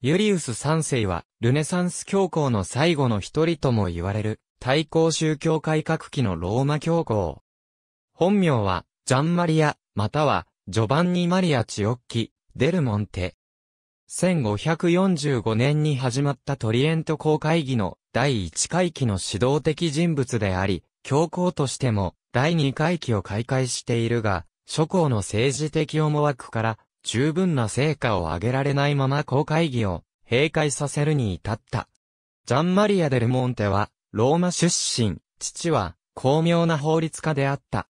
ユリウス三世は、ルネサンス教皇の最後の一人とも言われる、対抗宗教改革期のローマ教皇。本名は、ジャンマリア、または、ジョバンニ・マリア・チオッキ、デルモンテ。1545年に始まったトリエント公会議の第1回期の指導的人物であり、教皇としても第2回期を開会しているが、諸皇の政治的思惑から十分な成果を上げられないまま公会議を閉会させるに至った。ジャンマリア・デルモンテは、ローマ出身、父は、巧妙な法律家であった。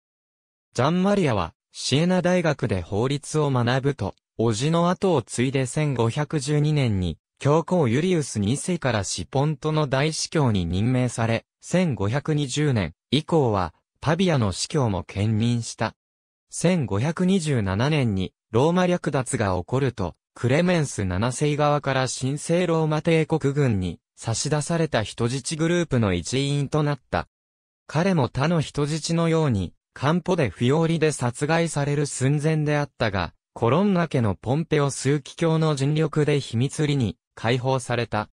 ジャンマリアは、シエナ大学で法律を学ぶと、叔父の後を継いで1512年に、教皇ユリウス2世からシポントの大司教に任命され、1520年以降は、パビアの司教も兼任した。1527年にローマ略奪が起こると、クレメンス7世側から神聖ローマ帝国軍に差し出された人質グループの一員となった。彼も他の人質のように、カンポで不要理で殺害される寸前であったが、コロンナ家のポンペオ数奇教の尽力で秘密裏に解放された。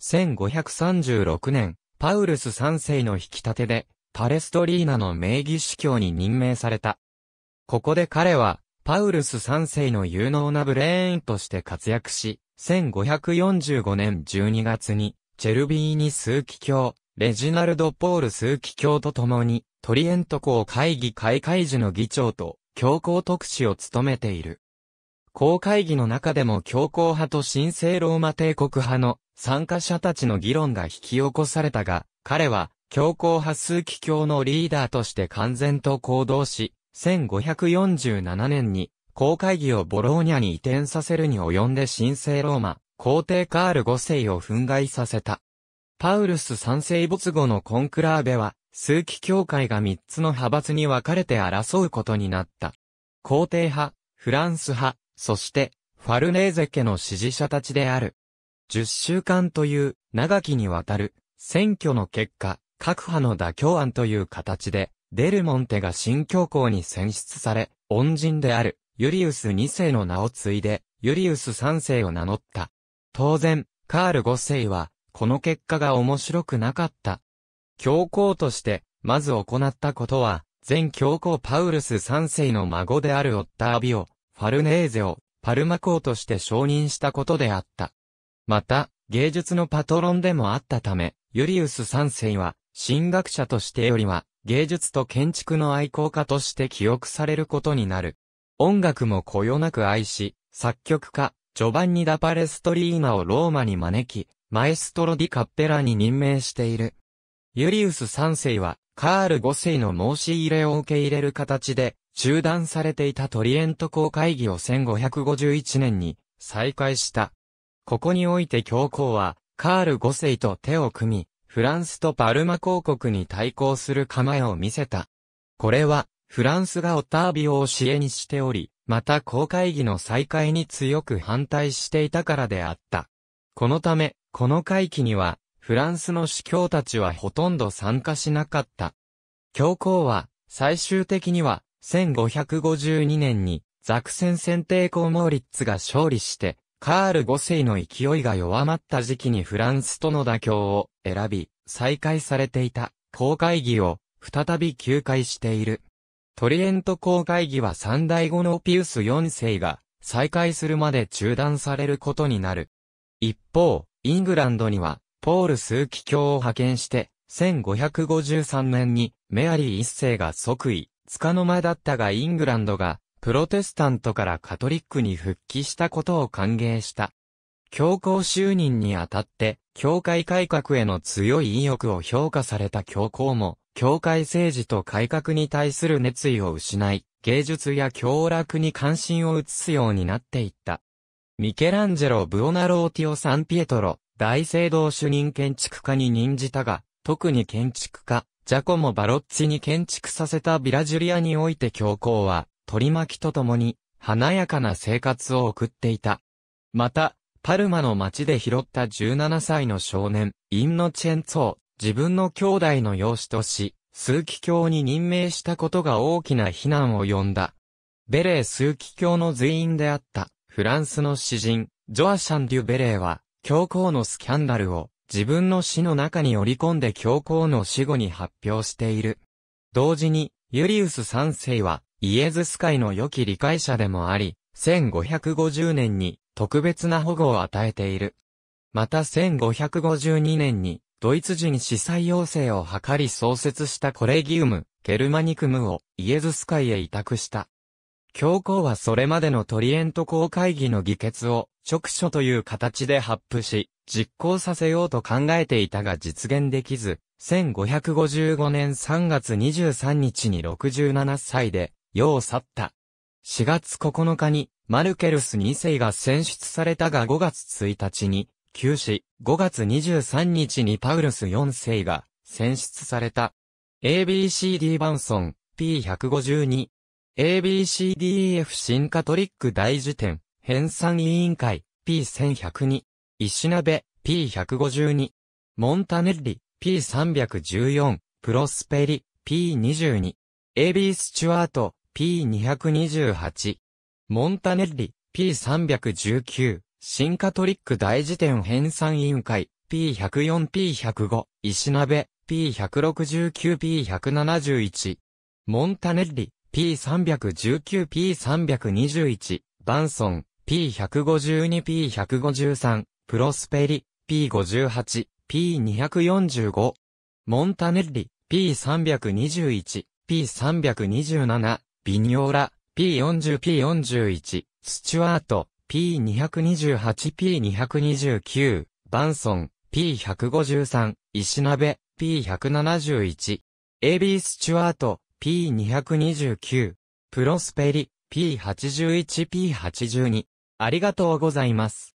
1536年、パウルス3世の引き立てで、パレストリーナの名義司教に任命された。ここで彼は、パウルス3世の有能なブレーンとして活躍し、1545年12月に、チェルビーニ数奇教、レジナルド・ポール数奇教と共に、トリエント公会議開会時の議長と、教皇特使を務めている。公会議の中でも教皇派と神聖ローマ帝国派の参加者たちの議論が引き起こされたが、彼は教皇派数奇教のリーダーとして完全と行動し、1547年に公会議をボローニャに移転させるに及んで神聖ローマ、皇帝カール5世を憤慨させた。パウルス三世没後のコンクラーベは、数期教会が三つの派閥に分かれて争うことになった。皇帝派、フランス派、そして、ファルネーゼ家の支持者たちである。十週間という、長きにわたる、選挙の結果、各派の妥協案という形で、デルモンテが新教皇に選出され、恩人である、ユリウス2世の名を継いで、ユリウス3世を名乗った。当然、カール5世は、この結果が面白くなかった。教皇として、まず行ったことは、前教皇パウルス3世の孫であるオッタービオ、ファルネーゼを、パルマ公として承認したことであった。また、芸術のパトロンでもあったため、ユリウス3世は、神学者としてよりは、芸術と建築の愛好家として記憶されることになる。音楽もこよなく愛し、作曲家、ジョバンニ・ダ・パレストリーナをローマに招き、マエストロ・ディ・カッペラに任命している。ユリウス3世は、カール5世の申し入れを受け入れる形で、中断されていたトリエント公会議を1551年に再開した。ここにおいて教皇は、カール5世と手を組み、フランスとパルマ公国に対抗する構えを見せた。これは、フランスがオタービオを支援しており、また公会議の再開に強く反対していたからであった。このため、この会期には、フランスの司教たちはほとんど参加しなかった。教皇は、最終的には、1552年に、ザクセン選定公モーリッツが勝利して、カール5世の勢いが弱まった時期にフランスとの妥協を選び、再開されていた公会議を再び休会している。トリエント公会議は三代後のピウス4世が再開するまで中断されることになる。一方、イングランドには、ポール数奇教を派遣して、1553年にメアリー一世が即位、つかの間だったがイングランドがプロテスタントからカトリックに復帰したことを歓迎した。教皇就任にあたって、教会改革への強い意欲を評価された教皇も、教会政治と改革に対する熱意を失い、芸術や教楽に関心を移すようになっていった。ミケランジェロ・ブオナローティオ・サンピエトロ、大聖堂主任建築家に任じたが、特に建築家、ジャコモ・バロッチに建築させたビラジュリアにおいて教皇は、取り巻きとともに、華やかな生活を送っていた。また、パルマの町で拾った17歳の少年、インノチェンツォを自分の兄弟の養子とし、数奇教に任命したことが大きな非難を呼んだ。ベレー数奇教の随員であったフランスの詩人、ジョアシャン・デュ・ベレーは、教皇のスキャンダルを自分の死の中に織り込んで教皇の死後に発表している。同時に、ユリウス三世は、イエズス会の良き理解者でもあり、1550年に特別な保護を与えている。また1552年にドイツ人司祭要請を図り創設したコレギウム、ゲルマニクムをイエズス会へ委託した。教皇はそれまでのトリエント公会議の議決を直書という形で発布し、実行させようと考えていたが実現できず、1555年3月23日に67歳で世を去った。4月9日に、マルケルス2世が選出されたが5月1日に、休止、5月23日にパウルス4世が選出された。ABCD バンソン、P152。ABCDEF 新カトリック大辞典、編纂委員会、P1102。石鍋、P152。モンタネッリ、P314。プロスペリ、P22。AB スチュワート、P228。モンタネッリ、P319。シンカトリック大辞典編纂委員会、P104、P105。石鍋、P169、P171。モンタネッリ、P319、P321。バンソン、P152、P153。プロスペリ、P58、P245。モンタネッリ、P321、P327、ビニオラ、P40P41、スチュワート、P228P229、バンソン、P153、石鍋、P171、AB スチュワート、P229、プロスペリ、P81P82。ありがとうございます。